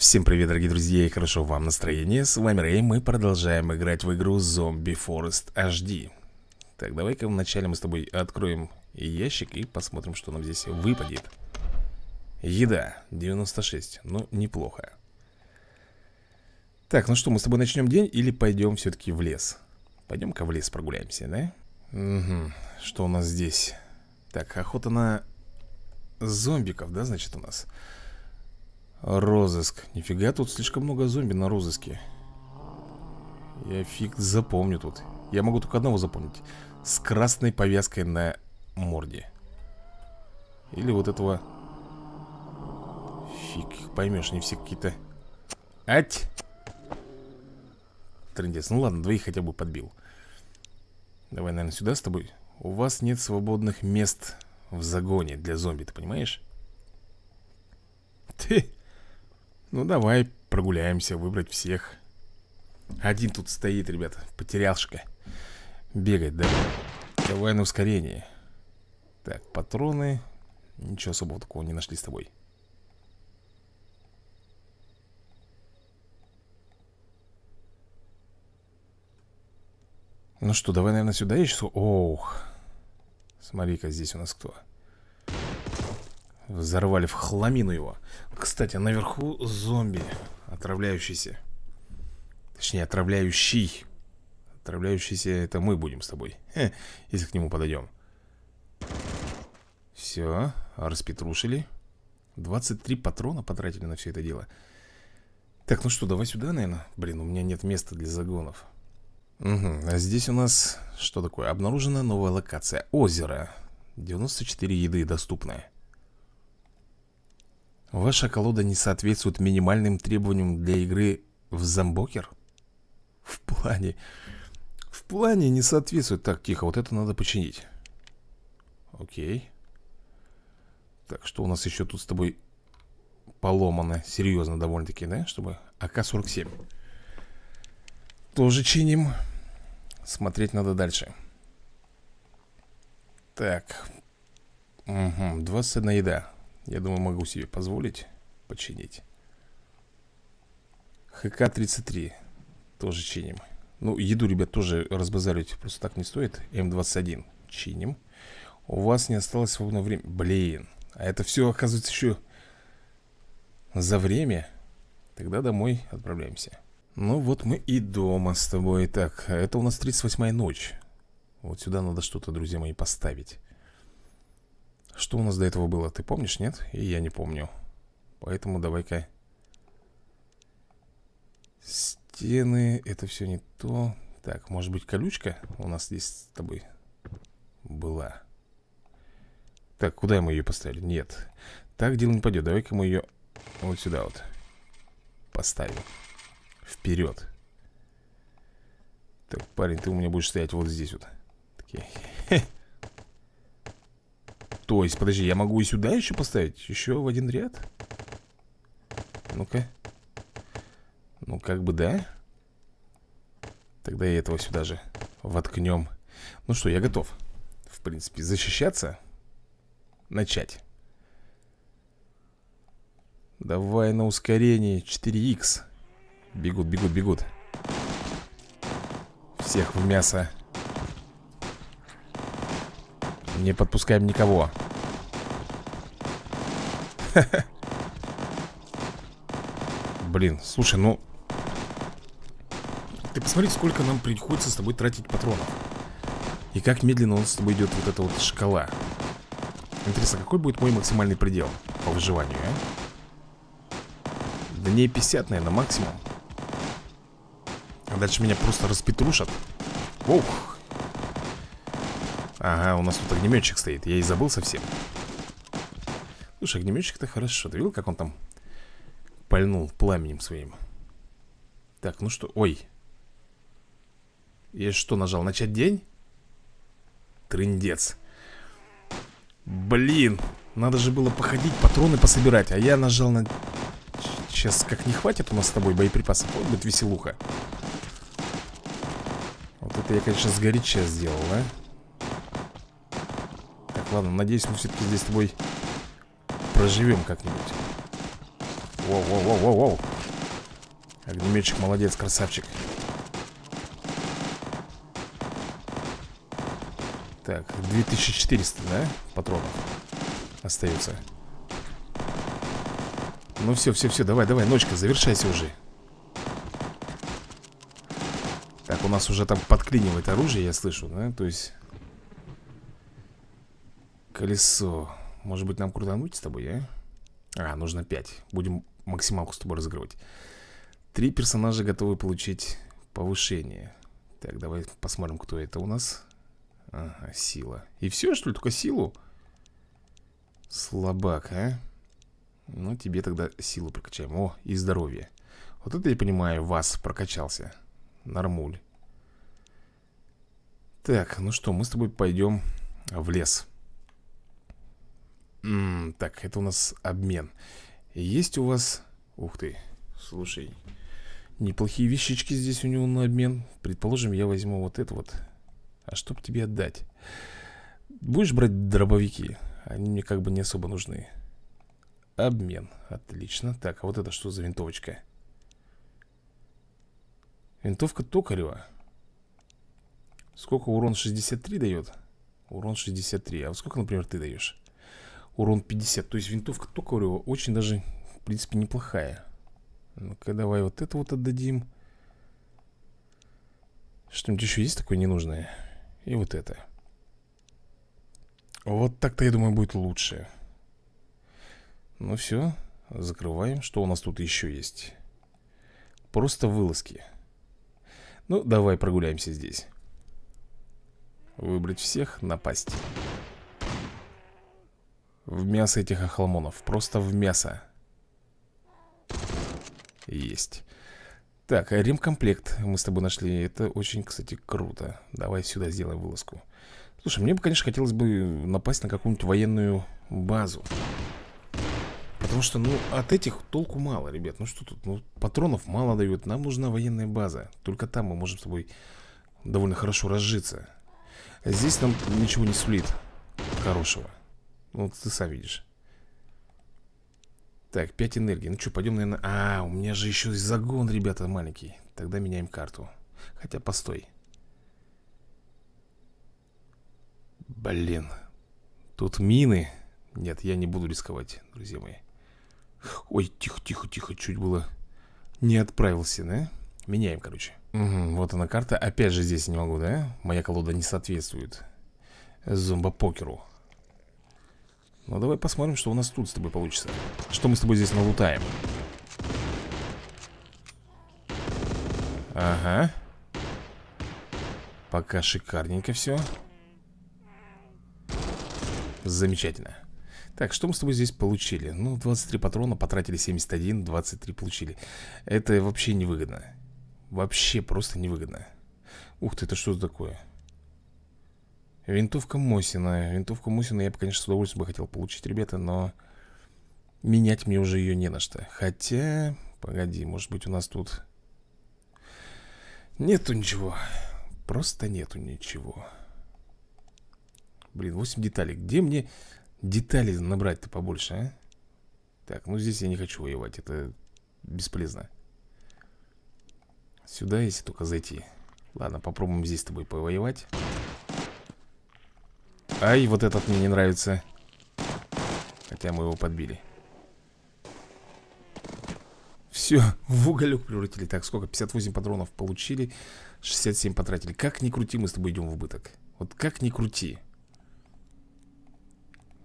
Всем привет, дорогие друзья, и хорошо вам настроение. С вами Рэй, мы продолжаем играть в игру Zombie Forest HD. Так, давай-ка вначале мы с тобой откроем ящик и посмотрим, что нам здесь выпадет. Еда, 96, ну, неплохо. Так, ну что, мы с тобой начнем день или пойдем все-таки в лес? Пойдем-ка в лес прогуляемся, да? Угу, что у нас здесь? Так, охота на зомбиков, да, значит, у нас... Розыск. Нифига тут слишком много зомби на розыске. Я фиг запомню тут. Я могу только одного запомнить. С красной повязкой на морде. Или вот этого... Фиг, поймешь, не все какие-то... Ать! Трендец. Ну ладно, двоих хотя бы подбил. Давай, наверное, сюда с тобой. У вас нет свободных мест в загоне для зомби, ты понимаешь? Ты... Ну, давай прогуляемся, выбрать всех. Один тут стоит, ребята, потерялшка. Бегать, да? Давай на ускорение. Так, патроны. Ничего особого такого не нашли с тобой. Ну что, давай, наверное, сюда еще... Ох. Смотри-ка, здесь у нас кто? Взорвали в хламину его. Кстати, а наверху зомби, отравляющийся. Точнее, отравляющий. Отравляющийся это мы будем с тобой. Хе, если к нему подойдем. Все, распетрушили. 23 патрона потратили на все это дело. Так, ну что, давай сюда, наверное. Блин, у меня нет места для загонов. Угу, а здесь у нас что такое? Обнаружена новая локация. Озеро. 94 еды доступная. Ваша колода не соответствует минимальным требованиям для игры в зомбокер? В плане... В плане не соответствует. Так, тихо, вот это надо починить. Окей. Так, что у нас еще тут с тобой поломано? Серьезно довольно-таки, да? Чтобы... АК-47. Тоже чиним. Смотреть надо дальше. Так. Угу, 21 еда. Я думаю, могу себе позволить починить. ХК-33 тоже чиним. Ну, еду, ребят, тоже разбазаривать просто так не стоит. М21 чиним. У вас не осталось свободного времени. Блин, а это все, оказывается, еще за время. Тогда домой отправляемся. Ну вот мы и дома с тобой. Так, это у нас 38-я ночь. Вот сюда надо что-то, друзья мои, поставить. Что у нас до этого было, ты помнишь, нет? И я не помню. Поэтому давай-ка... Стены, это все не то. Так, может быть, колючка у нас здесь с тобой была. Так, куда мы ее поставили? Нет. Так дело не пойдет. Давай-ка мы ее вот сюда вот поставим. Вперед. Так, парень, ты у меня будешь стоять вот здесь вот. Такие. То есть, подожди, я могу и сюда еще поставить? Еще в один ряд? Ну-ка Ну как бы да Тогда и этого сюда же воткнем Ну что, я готов В принципе, защищаться Начать Давай на ускорение 4х Бегут, бегут, бегут Всех в мясо не подпускаем никого. Блин, слушай, ну... Ты посмотри, сколько нам приходится с тобой тратить патронов. И как медленно он с тобой идет, вот эта вот шкала. Интересно, какой будет мой максимальный предел по выживанию, а? Да не 50, наверное, максимум. А дальше меня просто распетрушат. Ох. Ага, у нас тут огнеметчик стоит Я и забыл совсем Слушай, огнеметчик-то хорошо Ты видел, как он там пальнул пламенем своим? Так, ну что, ой Я что нажал, начать день? Трындец Блин, надо же было походить, патроны пособирать А я нажал на... Сейчас как не хватит у нас с тобой боеприпасов Вот будет веселуха Вот это я, конечно, сгоряча сделал, а Ладно, надеюсь, мы все-таки здесь с тобой проживем как-нибудь. Воу-воу-воу-воу-воу. Огнеметчик, молодец, красавчик. Так, 2400, да, патронов остается. Ну все, все, все, давай, давай, ночка, завершайся уже. Так, у нас уже там подклинивает оружие, я слышу, да? То есть Колесо. Может быть, нам крутануть с тобой, а? А, нужно 5. Будем максималку с тобой разыгрывать. Три персонажа готовы получить повышение. Так, давай посмотрим, кто это у нас. Ага, сила. И все, что ли, только силу? Слабак, а? Ну, тебе тогда силу прокачаем. О, и здоровье. Вот это я понимаю, вас прокачался. Нормуль. Так, ну что, мы с тобой пойдем в лес. М -м, так, это у нас обмен. Есть у вас... Ух ты, слушай. Неплохие вещички здесь у него на обмен. Предположим, я возьму вот это вот. А что бы тебе отдать? Будешь брать дробовики? Они мне как бы не особо нужны. Обмен. Отлично. Так, а вот это что за винтовочка? Винтовка Токарева. Сколько урон 63 дает? Урон 63. А вот сколько, например, ты даешь? урон 50 То есть винтовка Токарева очень даже, в принципе, неплохая Ну-ка, давай вот это вот отдадим Что-нибудь еще есть такое ненужное? И вот это Вот так-то, я думаю, будет лучше Ну все, закрываем Что у нас тут еще есть? Просто вылазки Ну, давай прогуляемся здесь Выбрать всех, напасть в мясо этих охламонов Просто в мясо Есть Так, ремкомплект мы с тобой нашли Это очень, кстати, круто Давай сюда сделаем вылазку Слушай, мне бы, конечно, хотелось бы напасть на какую-нибудь военную базу Потому что, ну, от этих толку мало, ребят Ну что тут, ну, патронов мало дают Нам нужна военная база Только там мы можем с тобой довольно хорошо разжиться Здесь нам ничего не сулит хорошего ну, ты сам видишь. Так, 5 энергии. Ну что, пойдем, наверное... А, у меня же еще и загон, ребята, маленький. Тогда меняем карту. Хотя, постой. Блин. Тут мины. Нет, я не буду рисковать, друзья мои. Ой, тихо-тихо-тихо, чуть было не отправился, да? Меняем, короче. Угу, вот она карта. Опять же здесь не могу, да? Моя колода не соответствует Зомбо Покеру. Ну, давай посмотрим, что у нас тут с тобой получится. Что мы с тобой здесь налутаем. Ага. Пока шикарненько все. Замечательно. Так, что мы с тобой здесь получили? Ну, 23 патрона, потратили 71, 23 получили. Это вообще невыгодно. Вообще просто невыгодно. Ух ты, это что такое? Винтовка Мосина. Винтовку Мосина я бы, конечно, с удовольствием бы хотел получить, ребята, но... Менять мне уже ее не на что. Хотя... Погоди, может быть у нас тут... Нету ничего. Просто нету ничего. Блин, 8 деталей. Где мне деталей набрать-то побольше, а? Так, ну здесь я не хочу воевать. Это бесполезно. Сюда, если только зайти. Ладно, попробуем здесь с тобой повоевать. Ай, вот этот мне не нравится Хотя мы его подбили Все, в уголек превратили Так, сколько? 58 патронов получили 67 потратили Как ни крути, мы с тобой идем в убыток Вот как ни крути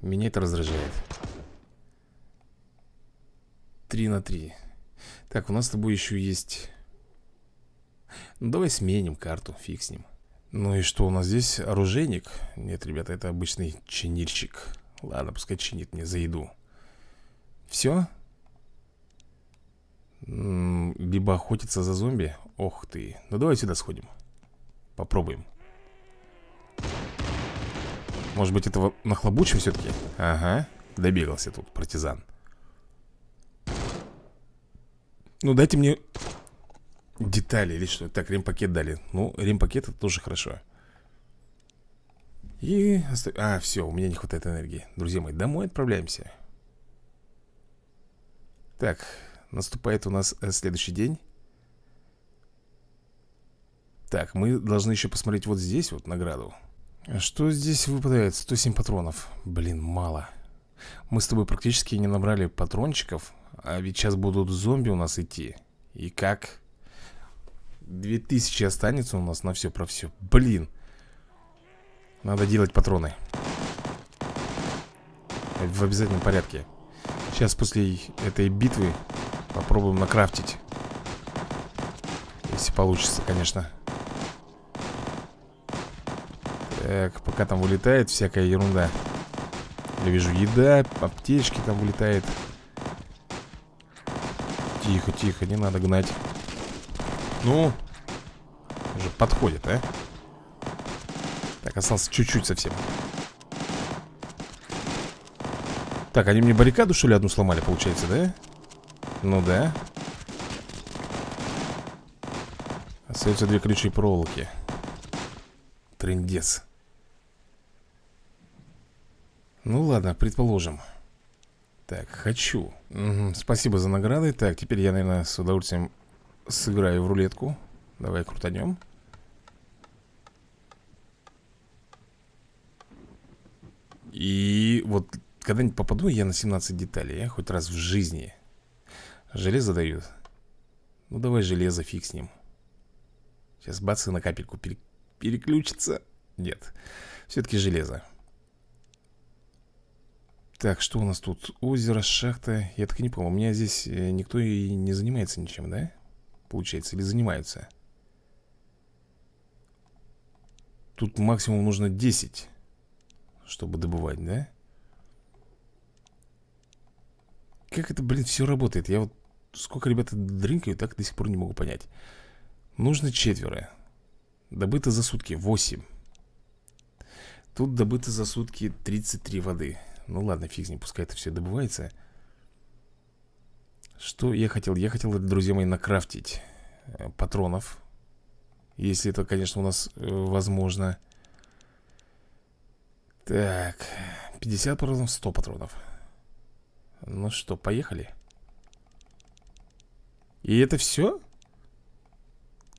Меня это раздражает 3 на 3 Так, у нас с тобой еще есть ну, давай сменим карту, фиг с ним ну и что у нас здесь? Оружейник? Нет, ребята, это обычный чинильщик Ладно, пускай чинит мне за еду Все? М -м, либо охотиться за зомби Ох ты Ну давай сюда сходим Попробуем Может быть этого нахлобучим все-таки? Ага, добегался тут партизан Ну дайте мне Детали или что? Так, ремпакет дали Ну, ремпакет это тоже хорошо И... А, все, у меня не хватает энергии Друзья мои, домой отправляемся Так, наступает у нас э, следующий день Так, мы должны еще посмотреть вот здесь вот награду Что здесь выпадает? 107 патронов Блин, мало Мы с тобой практически не набрали патрончиков А ведь сейчас будут зомби у нас идти И как... 2000 останется у нас на все про все. Блин. Надо делать патроны. В обязательном порядке. Сейчас после этой битвы попробуем накрафтить. Если получится, конечно. Так, пока там вылетает всякая ерунда. Я вижу еда, аптечки там вылетает. Тихо, тихо, не надо гнать. Ну. Уже подходит, а? Так, осталось чуть-чуть совсем. Так, они мне баррикаду, что ли, одну сломали, получается, да? Ну да. Остается две ключи проволоки. Трендец. Ну ладно, предположим. Так, хочу. Угу, спасибо за награды. Так, теперь я, наверное, с удовольствием сыграю в рулетку Давай крутанем И вот когда-нибудь попаду я на 17 деталей я Хоть раз в жизни Железо дают Ну давай железо, фиг с ним Сейчас бац и на капельку пере переключится Нет, все-таки железо так, что у нас тут? Озеро, шахта. Я так и не понял. У меня здесь э, никто и не занимается ничем, да? получается, или занимаются Тут максимум нужно 10 Чтобы добывать, да? Как это, блин, все работает? Я вот сколько ребята дринкают, так до сих пор не могу понять Нужно четверо Добыто за сутки 8 Тут добыто за сутки 33 воды Ну ладно, фиг с ним, пускай это все добывается что я хотел? Я хотел, друзья мои, накрафтить э, патронов Если это, конечно, у нас э, возможно Так, 50 патронов, 100 патронов Ну что, поехали И это все?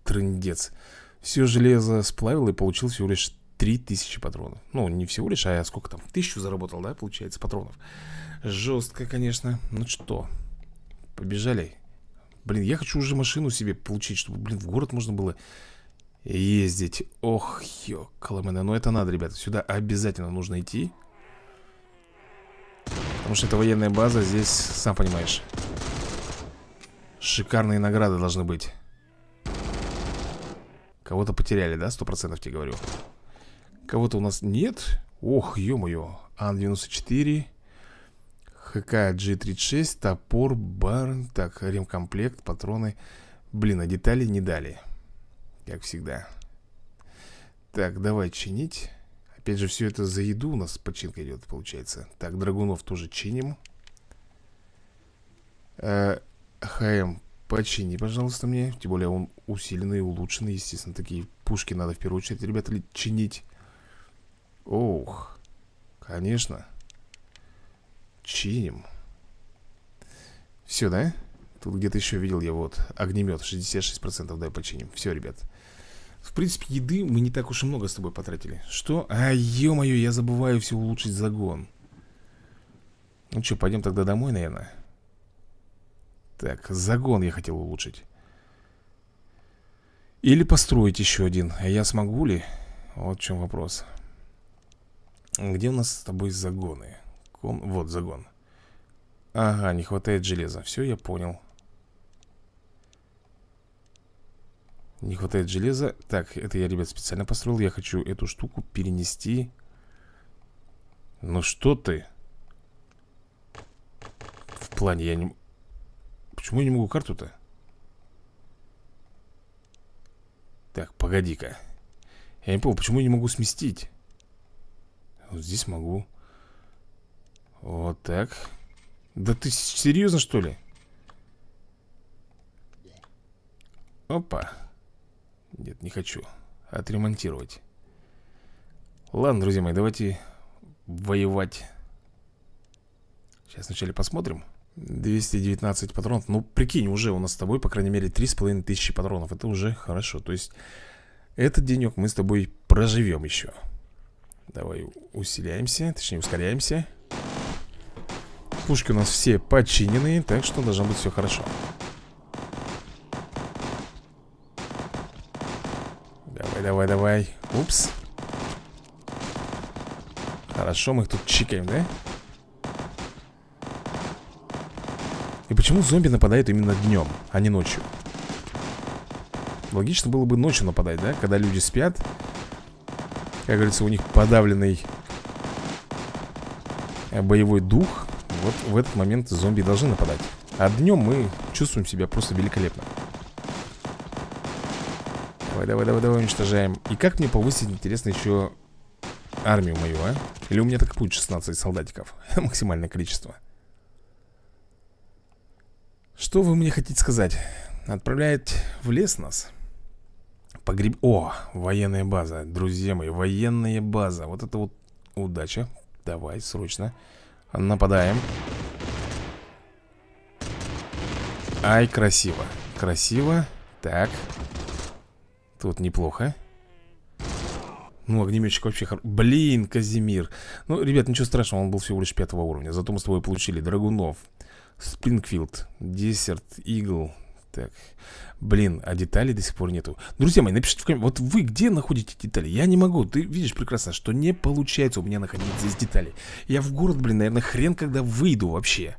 Трындец Все железо сплавил и получил всего лишь 3000 патронов Ну, не всего лишь, а сколько там? Тысячу заработал, да, получается, патронов Жестко, конечно Ну что Побежали. Блин, я хочу уже машину себе получить, чтобы, блин, в город можно было ездить. Ох, ё, Коломена. Но это надо, ребята. Сюда обязательно нужно идти. Потому что это военная база, здесь, сам понимаешь. Шикарные награды должны быть. Кого-то потеряли, да? Сто процентов тебе говорю. Кого-то у нас нет. Ох, ё-моё. Ан-94. ХК G36, топор, барн, так, ремкомплект, патроны. Блин, а детали не дали. Как всегда. Так, давай чинить. Опять же, все это за еду у нас починка идет, получается. Так, драгунов тоже чиним. ХМ, почини, пожалуйста, мне. Тем более он усиленный, улучшенный. Естественно, такие пушки надо в первую очередь, ребята, чинить. Ох, конечно. Чиним. Все, да? Тут где-то еще видел я вот огнемет 66% дай починим Все, ребят В принципе, еды мы не так уж и много с тобой потратили Что? А, ё-моё, я забываю все улучшить загон Ну что, пойдем тогда домой, наверное Так, загон я хотел улучшить Или построить еще один А я смогу ли? Вот в чем вопрос Где у нас с тобой загоны? верхом Вот загон Ага, не хватает железа Все, я понял Не хватает железа Так, это я, ребят, специально построил Я хочу эту штуку перенести Ну что ты? В плане я не... Почему я не могу карту-то? Так, погоди-ка Я не понял, почему я не могу сместить? Вот здесь могу вот так Да ты серьезно что ли? Опа Нет, не хочу Отремонтировать Ладно, друзья мои, давайте воевать Сейчас вначале посмотрим 219 патронов Ну, прикинь, уже у нас с тобой, по крайней мере, 3500 патронов Это уже хорошо То есть, этот денек мы с тобой проживем еще Давай усиляемся, точнее ускоряемся Пушки у нас все починены, так что должно быть все хорошо. Давай, давай, давай. Упс. Хорошо, мы их тут чикаем, да? И почему зомби нападают именно днем, а не ночью? Логично было бы ночью нападать, да? Когда люди спят Как говорится, у них подавленный э, Боевой дух вот в этот момент зомби должны нападать. А днем мы чувствуем себя просто великолепно. Давай, давай, давай, давай, уничтожаем. И как мне повысить, интересно, еще армию мою, а? Или у меня так будет 16 солдатиков? Максимальное количество. Что вы мне хотите сказать? Отправляет в лес нас? Погреб... О, военная база, друзья мои, военная база. Вот это вот удача. Давай, срочно. Срочно. Нападаем. Ай, красиво. Красиво. Так. Тут неплохо. Ну, огнеметчик вообще хорош. Блин, Казимир. Ну, ребят, ничего страшного, он был всего лишь пятого уровня. Зато мы с тобой получили Драгунов, Спрингфилд, Десерт, Игл, так Блин, а деталей до сих пор нету Друзья мои, напишите в комментариях, вот вы где находите детали? Я не могу, ты видишь прекрасно, что не получается у меня находить здесь детали Я в город, блин, наверное, хрен когда выйду вообще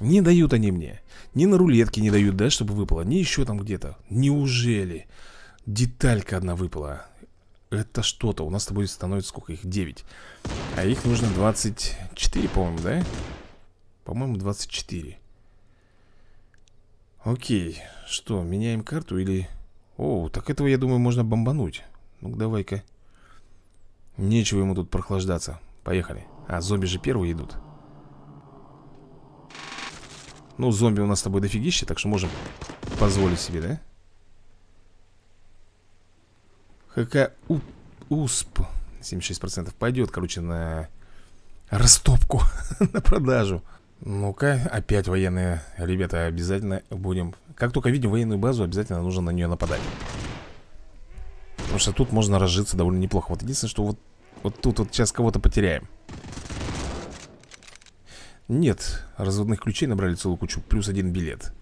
Не дают они мне Ни на рулетке не дают, да, чтобы выпало Ни еще там где-то Неужели? Деталька одна выпала это что-то. У нас с тобой становится сколько их? 9. А их нужно 24, по-моему, да? По-моему, 24. Окей, что, меняем карту или... О, так этого, я думаю, можно бомбануть Ну-ка, давай-ка Нечего ему тут прохлаждаться Поехали А зомби же первые идут Ну, зомби у нас с тобой дофигище, так что можем позволить себе, да? ХК у... УСП 76% пойдет, короче, на растопку, на продажу ну-ка, опять военные Ребята, обязательно будем Как только видим военную базу, обязательно нужно на нее нападать Потому что тут можно разжиться довольно неплохо Вот единственное, что вот, вот тут вот сейчас кого-то потеряем Нет, разводных ключей набрали целую кучу Плюс один билет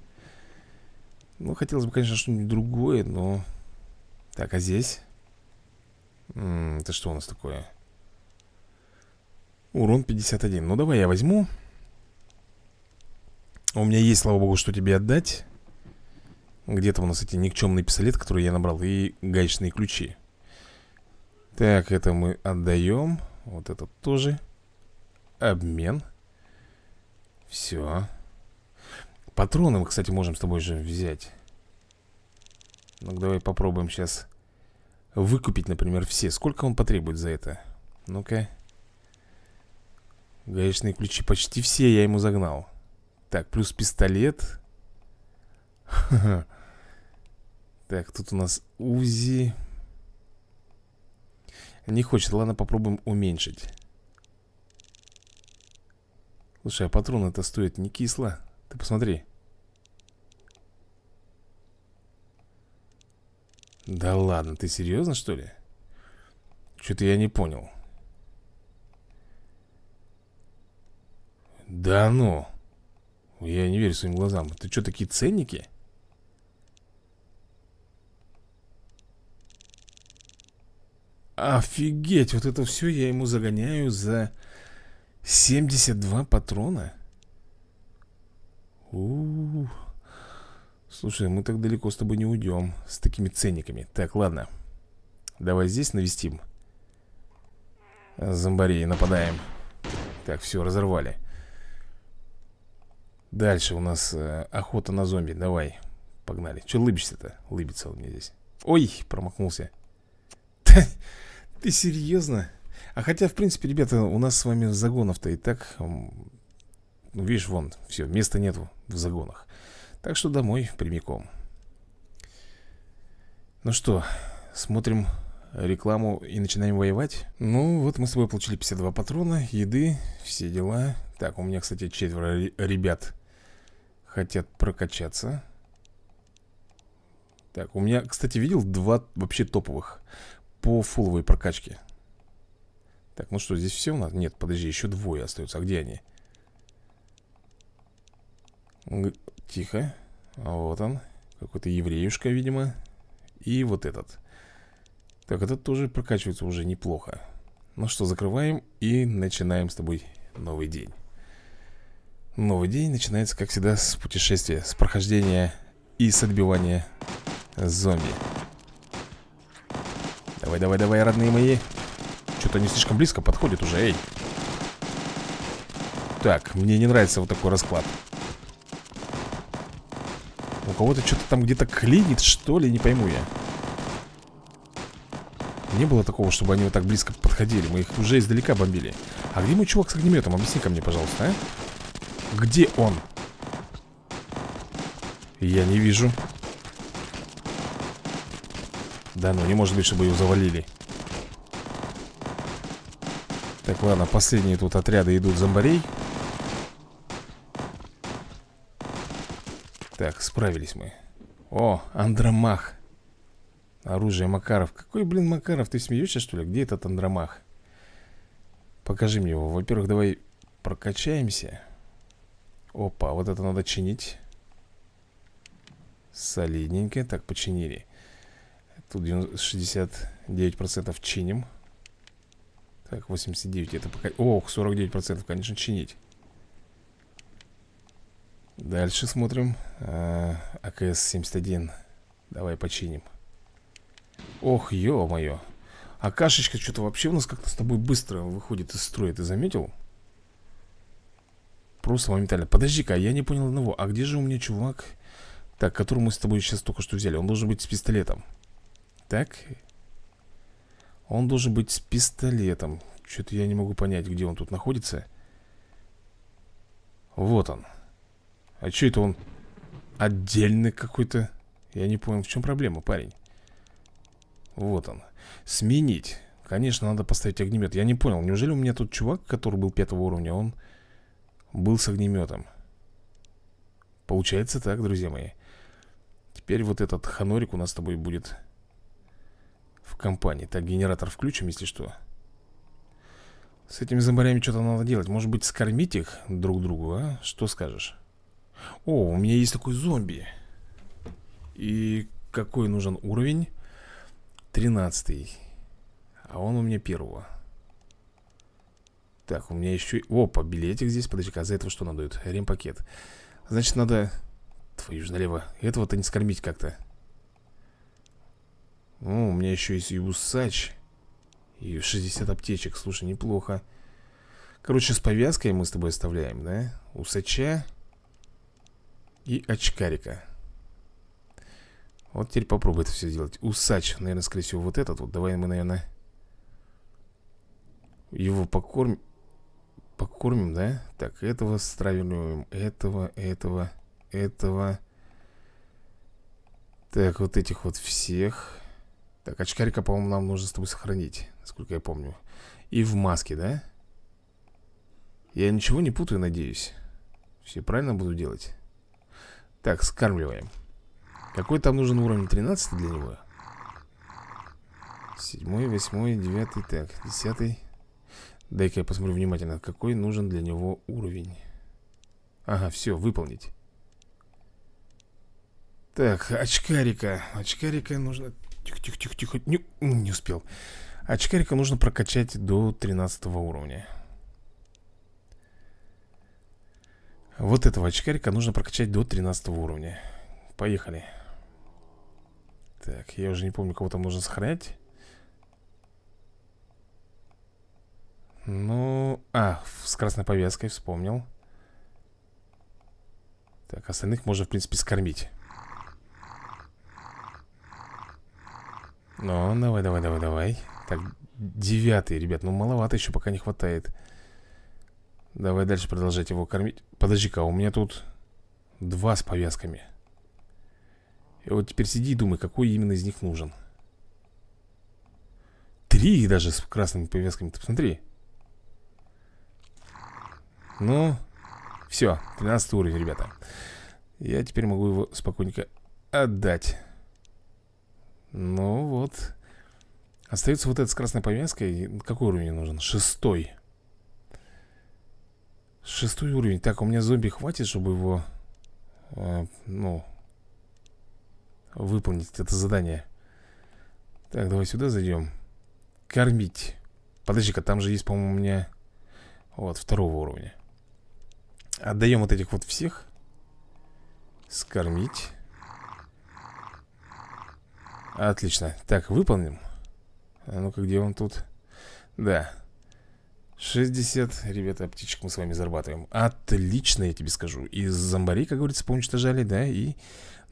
Ну, хотелось бы, конечно, что-нибудь другое, но... Так, а здесь? М -м, это что у нас такое? Урон 51 Ну, давай я возьму но у меня есть, слава богу, что тебе отдать Где-то у нас эти никчемные пистолет, который я набрал И гаечные ключи Так, это мы отдаем Вот это тоже Обмен Все Патроны мы, кстати, можем с тобой же взять ну давай попробуем сейчас Выкупить, например, все Сколько он потребует за это? Ну-ка Гаечные ключи почти все я ему загнал так, плюс пистолет. Так, тут у нас УЗИ. Не хочет, ладно, попробуем уменьшить. Слушай, а патроны это стоит не кисло. Ты посмотри. Да ладно, ты серьезно, что ли? Что-то я не понял. Да ну. Я не верю своим глазам. Это что, такие ценники? Офигеть, вот это все я ему загоняю за 72 патрона. У -у -у. Слушай, мы так далеко с тобой не уйдем с такими ценниками. Так, ладно. Давай здесь навестим. Зомбарей нападаем. Так, все, разорвали. Дальше у нас э, охота на зомби. Давай, погнали. Че лыбишься-то? Лыбится он мне здесь. Ой, промахнулся. Ты, ты серьезно? А хотя, в принципе, ребята, у нас с вами загонов-то и так... Ну, видишь, вон, все, места нету в загонах. Так что домой прямиком. Ну что, смотрим рекламу и начинаем воевать. Ну, вот мы с тобой получили 52 патрона, еды, все дела. Так, у меня, кстати, четверо ребят хотят прокачаться. Так, у меня, кстати, видел два вообще топовых по фуловой прокачке. Так, ну что, здесь все у нас? Нет, подожди, еще двое остаются. А где они? Тихо. Вот он. Какой-то евреюшка, видимо. И вот этот. Так, этот тоже прокачивается уже неплохо. Ну что, закрываем и начинаем с тобой новый день. Новый день начинается, как всегда, с путешествия С прохождения и с отбивания зомби Давай, давай, давай, родные мои Что-то они слишком близко подходят уже, эй Так, мне не нравится вот такой расклад У кого-то что-то там где-то клинит, что ли, не пойму я Не было такого, чтобы они вот так близко подходили Мы их уже издалека бомбили А где мой чувак с огнеметом? Объясни-ка мне, пожалуйста, а? Где он? Я не вижу Да ну, не может быть, чтобы его завалили Так, ладно, последние тут отряды идут зомбарей Так, справились мы О, Андромах Оружие Макаров Какой, блин, Макаров? Ты смеешься, что ли? Где этот Андромах? Покажи мне его Во-первых, давай прокачаемся Опа, вот это надо чинить Солидненько Так, починили Тут 69% чиним Так, 89 это пока... Ох, 49% конечно чинить Дальше смотрим а, АКС-71 Давай починим Ох, ё-моё Акашечка что-то вообще у нас как-то с тобой быстро выходит из строя Ты заметил? Просто моментально Подожди-ка, я не понял одного А где же у меня чувак, так, который мы с тобой сейчас только что взяли Он должен быть с пистолетом Так Он должен быть с пистолетом Что-то я не могу понять, где он тут находится Вот он А что это он отдельный какой-то? Я не понял, в чем проблема, парень Вот он Сменить Конечно, надо поставить огнемет Я не понял, неужели у меня тут чувак, который был пятого уровня Он был с огнеметом. Получается так, друзья мои. Теперь вот этот ханорик у нас с тобой будет в компании. Так, генератор включим, если что. С этими зомбарями что-то надо делать. Может быть, скормить их друг другу, а? Что скажешь? О, у меня есть такой зомби. И какой нужен уровень? Тринадцатый. А он у меня первого. Так, у меня еще... Опа, билетик здесь, подожди-ка, а за этого что нам дают? Ремпакет Значит, надо... Твою же налево Этого-то не скормить как-то О, у меня еще есть и усач И 60 аптечек, слушай, неплохо Короче, с повязкой мы с тобой оставляем, да? Усача И очкарика Вот теперь попробуй это все сделать Усач, наверное, скорее всего, вот этот вот Давай мы, наверное Его покормим Кормим, да? Так, этого стравливаем Этого, этого, этого Так, вот этих вот всех Так, очкарика, по-моему, нам нужно с тобой сохранить Насколько я помню И в маске, да? Я ничего не путаю, надеюсь Все правильно буду делать Так, скармливаем Какой там нужен уровень 13 для него? Седьмой, восьмой, девятый Так, десятый Дай-ка я посмотрю внимательно, какой нужен для него уровень. Ага, все, выполнить. Так, очкарика. Очкарика нужно... Тихо-тихо-тихо-тихо. Не, ну, не успел. Очкарика нужно прокачать до 13 уровня. Вот этого очкарика нужно прокачать до 13 уровня. Поехали. Так, я уже не помню, кого там нужно сохранять. Ну, а, с красной повязкой вспомнил Так, остальных можно, в принципе, скормить Ну, давай, давай, давай, давай Так, девятый, ребят, ну маловато еще пока не хватает Давай дальше продолжать его кормить Подожди-ка, у меня тут два с повязками И вот теперь сиди и думай, какой именно из них нужен Три даже с красными повязками, ты посмотри ну, все, 13 уровень, ребята Я теперь могу его спокойненько отдать Ну вот Остается вот этот с красной повязкой Какой уровень нужен? Шестой Шестой уровень Так, а у меня зомби хватит, чтобы его э, Ну Выполнить это задание Так, давай сюда зайдем Кормить Подожди-ка, там же есть, по-моему, у меня Вот, второго уровня Отдаем вот этих вот всех Скормить Отлично, так, выполним А ну-ка, где он тут? Да 60, ребята, птичек мы с вами зарабатываем Отлично, я тебе скажу Из зомбарей, как говорится, поуничтожали, да И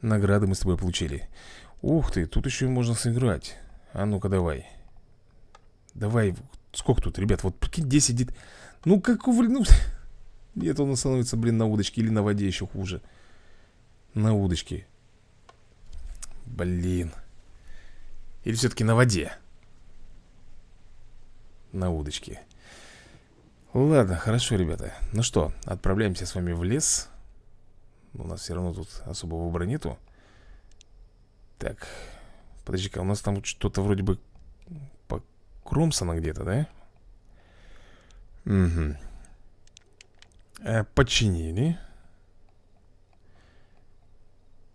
награды мы с тобой получили Ух ты, тут еще можно сыграть А ну-ка, давай Давай, сколько тут, ребят, вот прикинь, 10 дет... Ну, как ну, где-то он становится, блин, на удочке Или на воде еще хуже На удочке Блин Или все-таки на воде На удочке Ладно, хорошо, ребята Ну что, отправляемся с вами в лес У нас все равно тут особого выбора нету Так Подожди-ка, у нас там что-то вроде бы по Кромсона где-то, да? Угу э, Починили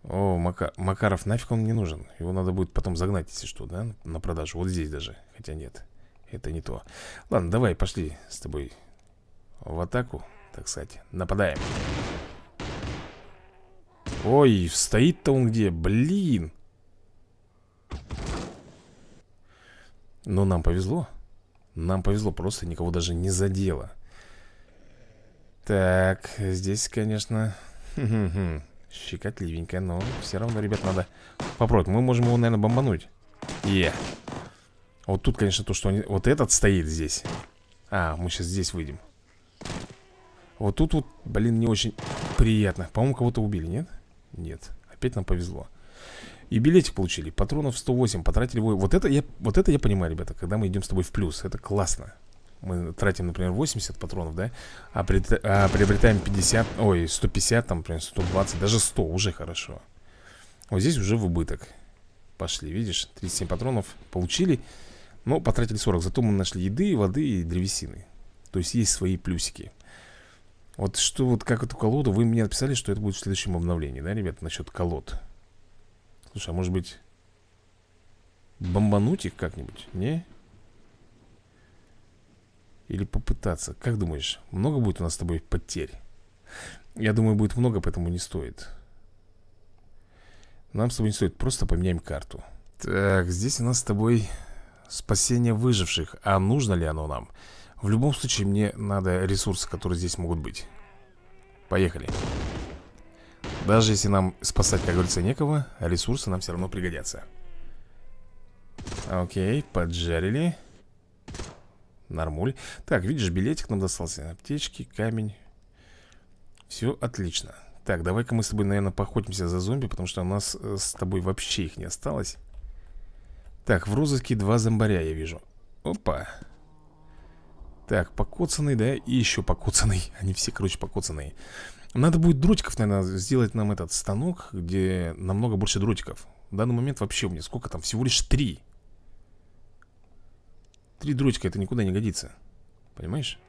О, Мака... Макаров, нафиг он не нужен Его надо будет потом загнать, если что, да? На продажу, вот здесь даже, хотя нет Это не то Ладно, давай, пошли с тобой в атаку Так сказать, нападаем Ой, стоит-то он где, блин Но нам повезло Нам повезло, просто никого даже не задело так, здесь, конечно щекотливенькая, но все равно, ребят, надо попробовать Мы можем его, наверное, бомбануть Е Вот тут, конечно, то, что они... Вот этот стоит здесь А, мы сейчас здесь выйдем Вот тут вот, блин, не очень приятно По-моему, кого-то убили, нет? Нет, опять нам повезло и билетик получили, патронов 108, потратили... Вот это я, вот это я понимаю, ребята, когда мы идем с тобой в плюс, это классно мы тратим, например, 80 патронов, да, а, при, а приобретаем 50, ой, 150, там, например, 120, даже 100, уже хорошо. Вот здесь уже в убыток. Пошли, видишь, 37 патронов получили, но потратили 40. Зато мы нашли еды, воды и древесины. То есть есть свои плюсики. Вот что, вот как эту колоду, вы мне написали, что это будет в следующем обновлении, да, ребят, насчет колод. Слушай, а может быть бомбануть их как-нибудь, не? Или попытаться. Как думаешь, много будет у нас с тобой потерь? Я думаю, будет много, поэтому не стоит. Нам с тобой не стоит, просто поменяем карту. Так, здесь у нас с тобой спасение выживших. А нужно ли оно нам? В любом случае, мне надо ресурсы, которые здесь могут быть. Поехали. Даже если нам спасать, как говорится, некого, ресурсы нам все равно пригодятся. Окей, поджарили. Нормуль Так, видишь, билетик нам достался Аптечки, камень Все отлично Так, давай-ка мы с тобой, наверное, поохотимся за зомби Потому что у нас э, с тобой вообще их не осталось Так, в розыске два зомбаря я вижу Опа Так, покоцанный, да, и еще покоцанный Они все, короче, покоцанные Надо будет дротиков, наверное, сделать нам этот станок Где намного больше дротиков В данный момент вообще у меня сколько там? Всего лишь три Три дротика, это никуда не годится Понимаешь?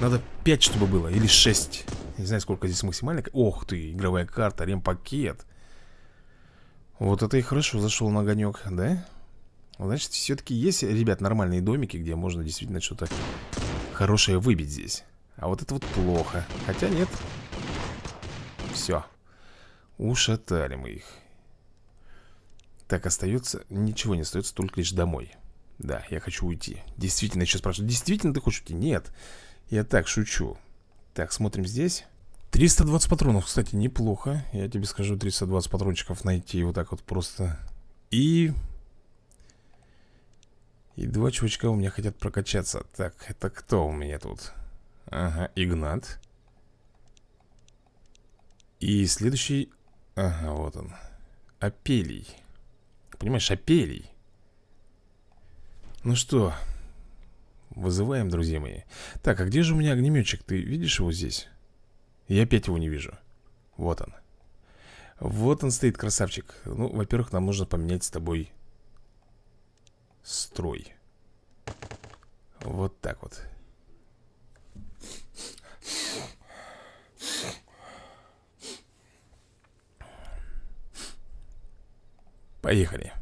Надо 5, чтобы было, или 6 Не знаю, сколько здесь максимально Ох ты, игровая карта, ремпакет Вот это и хорошо зашел на огонек, да? Значит, все-таки есть, ребят, нормальные домики Где можно действительно что-то хорошее выбить здесь А вот это вот плохо Хотя нет Все Ушатали мы их Так, остается, ничего не остается, только лишь домой да, я хочу уйти. Действительно, еще спрашиваю. Действительно ты хочешь уйти? Нет. Я так шучу. Так, смотрим здесь. 320 патронов, кстати, неплохо. Я тебе скажу, 320 патрончиков найти вот так вот просто. И... И два чувачка у меня хотят прокачаться. Так, это кто у меня тут? Ага, Игнат. И следующий... Ага, вот он. Апелий. Понимаешь, Апелий. Ну что, вызываем, друзья мои Так, а где же у меня огнеметчик? Ты видишь его здесь? Я опять его не вижу Вот он Вот он стоит, красавчик Ну, во-первых, нам нужно поменять с тобой Строй Вот так вот Поехали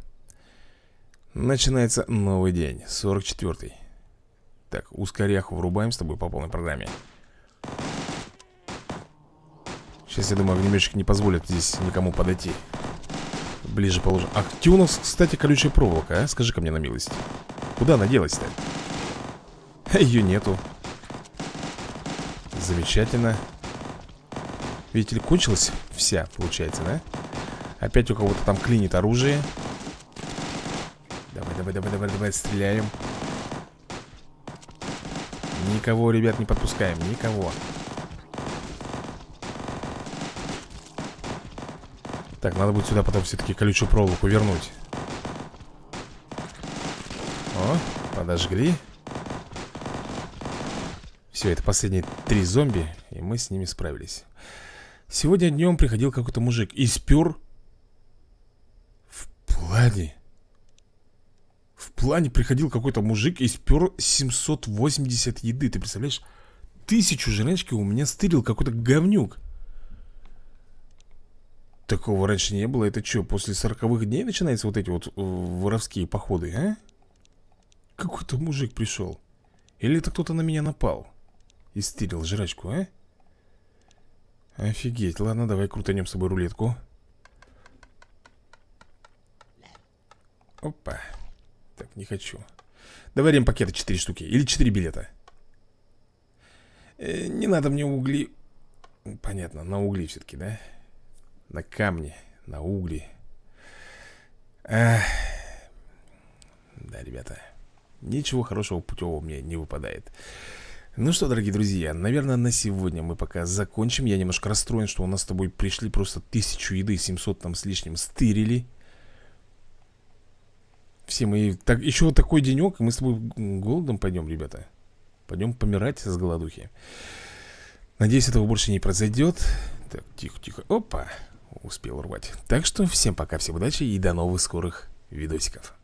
Начинается новый день, 44-й Так, ускоряху врубаем с тобой по полной программе Сейчас, я думаю, огнеметчик не позволит здесь никому подойти Ближе положим А, где у нас, кстати, колючая проволока, а? Скажи-ка мне на милость Куда она делась-то? Э, Ее нету Замечательно Видите ли, кончилась вся, получается, да? Опять у кого-то там клинит оружие давай, давай, давай, давай, стреляем. Никого, ребят, не подпускаем, никого. Так, надо будет сюда потом все-таки колючую проволоку вернуть. О, подожгли. Все, это последние три зомби, и мы с ними справились. Сегодня днем приходил какой-то мужик и спер в плане плане приходил какой-то мужик и спер 780 еды, ты представляешь? Тысячу жрачки у меня стырил какой-то говнюк. Такого раньше не было. Это что, после сороковых дней начинаются вот эти вот э, воровские походы, а? Какой-то мужик пришел. Или это кто-то на меня напал? И стырил жрачку, а? Офигеть. Ладно, давай крутанем с собой рулетку. Опа. Так, не хочу Давай пакета 4 штуки Или 4 билета э, Не надо мне угли Понятно, на угли все-таки, да? На камни, на угли Эх. Да, ребята Ничего хорошего путевого мне не выпадает ну что, дорогие друзья, наверное, на сегодня мы пока закончим. Я немножко расстроен, что у нас с тобой пришли просто тысячу еды, 700 там с лишним стырили. Все мы... Так, еще вот такой денек, и мы с тобой голодом пойдем, ребята. Пойдем помирать с голодухи. Надеюсь, этого больше не произойдет. Так, тихо-тихо. Опа! Успел урвать. Так что всем пока, всем удачи и до новых скорых видосиков.